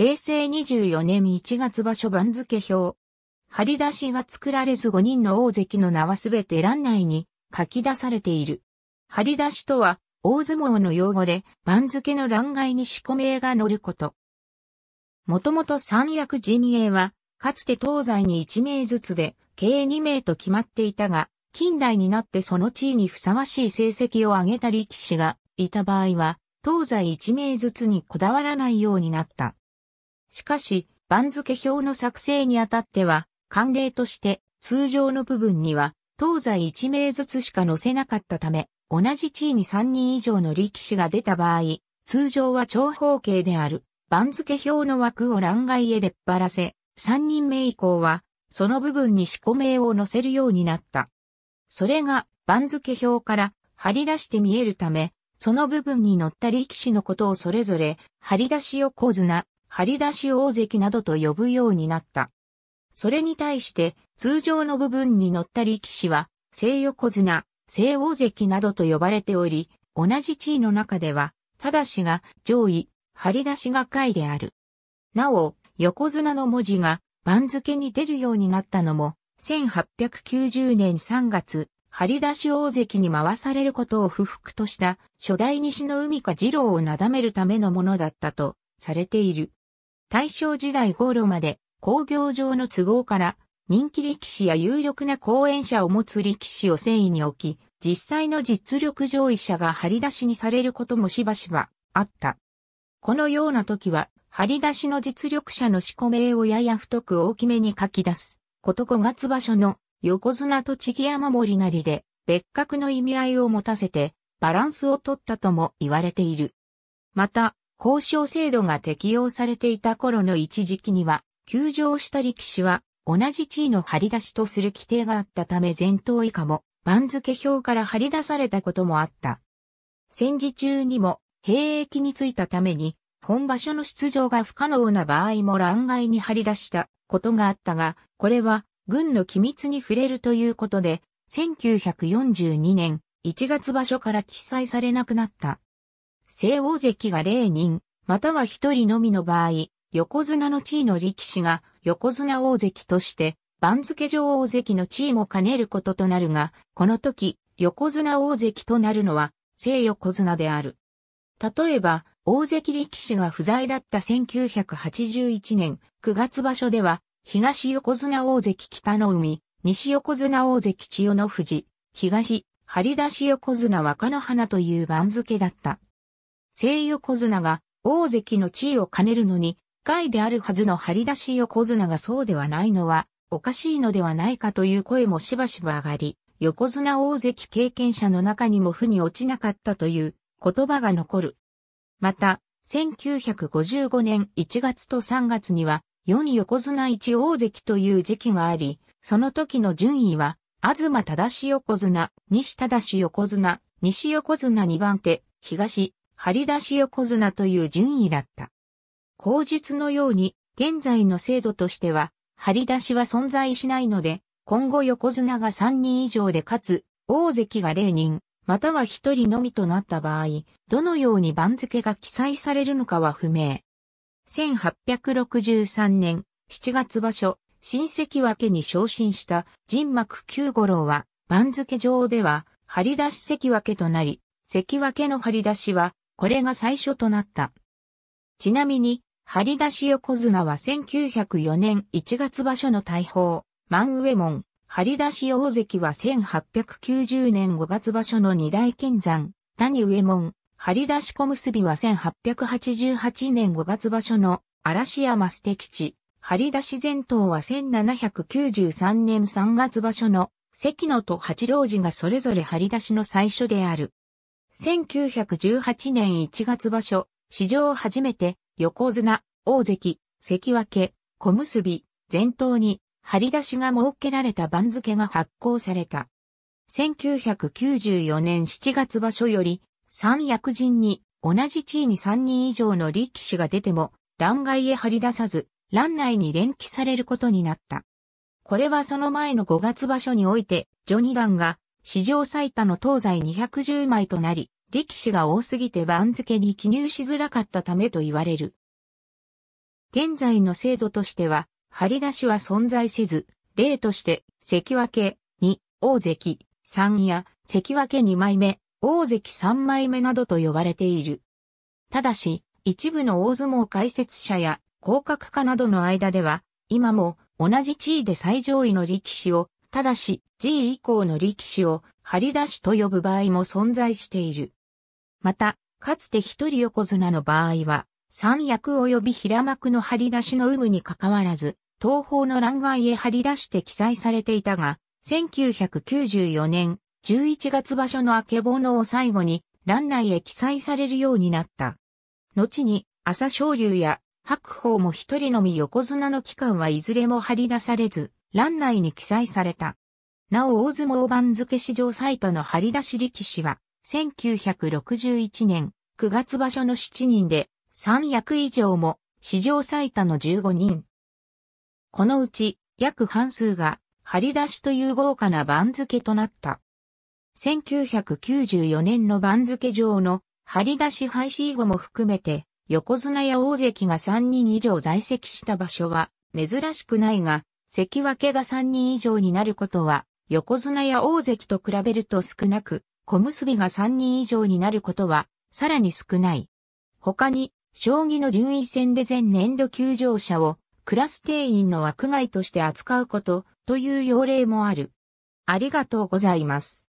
平成24年1月場所番付表。張り出しは作られず5人の大関の名はすべて欄内に書き出されている。張り出しとは、大相撲の用語で、番付の欄外に四股名が載ること。もともと三役陣営は、かつて東西に1名ずつで、計2名と決まっていたが、近代になってその地位にふさわしい成績を上げた力士がいた場合は、東西1名ずつにこだわらないようになった。しかし、番付表の作成にあたっては、慣例として通常の部分には東西1名ずつしか載せなかったため、同じ地位に3人以上の力士が出た場合、通常は長方形である番付表の枠を欄外へ出っ張らせ、3人目以降はその部分に四個名を載せるようになった。それが番付表から張り出して見えるため、その部分に載った力士のことをそれぞれ張り出し横綱、張り出し大関などと呼ぶようになった。それに対して通常の部分に乗った力士は、西横綱、西大関などと呼ばれており、同じ地位の中では、ただしが上位、張り出しが下位である。なお、横綱の文字が番付に出るようになったのも、1890年3月、張り出し大関に回されることを不服とした初代西の海か二郎をなだめるためのものだったとされている。大正時代頃まで工業上の都合から人気力士や有力な講演者を持つ力士を繊維に置き、実際の実力上位者が張り出しにされることもしばしばあった。このような時は、張り出しの実力者の四込名をやや太く大きめに書き出す。こと5月場所の横綱と千木山森なりで別格の意味合いを持たせてバランスを取ったとも言われている。また、交渉制度が適用されていた頃の一時期には、休場した力士は同じ地位の張り出しとする規定があったため前頭以下も番付表から張り出されたこともあった。戦時中にも兵役についたために、本場所の出場が不可能な場合も乱外に張り出したことがあったが、これは軍の機密に触れるということで、1942年1月場所から記載されなくなった。西大関が0人、または1人のみの場合、横綱の地位の力士が横綱大関として番付上大関の地位も兼ねることとなるが、この時、横綱大関となるのは正横綱である。例えば、大関力士が不在だった1981年9月場所では、東横綱大関北の海、西横綱大関千代の富士、東、張り出し横綱若の花という番付だった。正横綱が大関の地位を兼ねるのに、外であるはずの張り出し横綱がそうではないのは、おかしいのではないかという声もしばしば上がり、横綱大関経験者の中にも負に落ちなかったという言葉が残る。また、1955年1月と3月には、世に横綱一大関という時期があり、その時の順位は、東正横綱、西正横綱、西横綱2番手、東、張り出し横綱という順位だった。口述のように、現在の制度としては、張り出しは存在しないので、今後横綱が3人以上でかつ、大関が0人、または1人のみとなった場合、どのように番付が記載されるのかは不明。1863年7月場所、新関脇に昇進した人幕九五郎は、番付上では、張り出し関脇となり、関脇の張り出しは、これが最初となった。ちなみに、張り出し横綱は1904年1月場所の大砲、万上門、張り出し大関は1890年5月場所の二大剣山、谷上門、張り出し小結は1888年5月場所の嵐山捨て吉、張り出し前頭は1793年3月場所の関野と八郎寺がそれぞれ張り出しの最初である。1918年1月場所、史上初めて、横綱、大関、関脇、小結、前頭に、張り出しが設けられた番付が発行された。1994年7月場所より、三役陣に、同じ地位に3人以上の力士が出ても、欄外へ張り出さず、欄内に連起されることになった。これはその前の5月場所において、ジョニンが史上最多の東西210枚となり、力士が多すぎて番付に記入しづらかったためと言われる。現在の制度としては、張り出しは存在せず、例として、関脇2、大関3や関脇2枚目、大関3枚目などと呼ばれている。ただし、一部の大相撲解説者や降格家などの間では、今も同じ地位で最上位の力士をただし、G 以降の力士を張り出しと呼ぶ場合も存在している。また、かつて一人横綱の場合は、三役及び平幕の張り出しの有無に関わらず、東方の欄外へ張り出して記載されていたが、1994年11月場所の明けぼのを最後に、欄内へ記載されるようになった。後に、朝昇龍や白鵬も一人のみ横綱の期間はいずれも張り出されず、欄内に記載された。なお大相撲番付史上最多の張り出し力士は、1961年9月場所の7人で、3役以上も史上最多の15人。このうち約半数が張り出しという豪華な番付となった。1994年の番付上の張り出し廃止以後も含めて横綱や大関が3人以上在籍した場所は珍しくないが、関脇が3人以上になることは、横綱や大関と比べると少なく、小結が3人以上になることは、さらに少ない。他に、将棋の順位戦で前年度休場者を、クラス定員の枠外として扱うこと、という要例もある。ありがとうございます。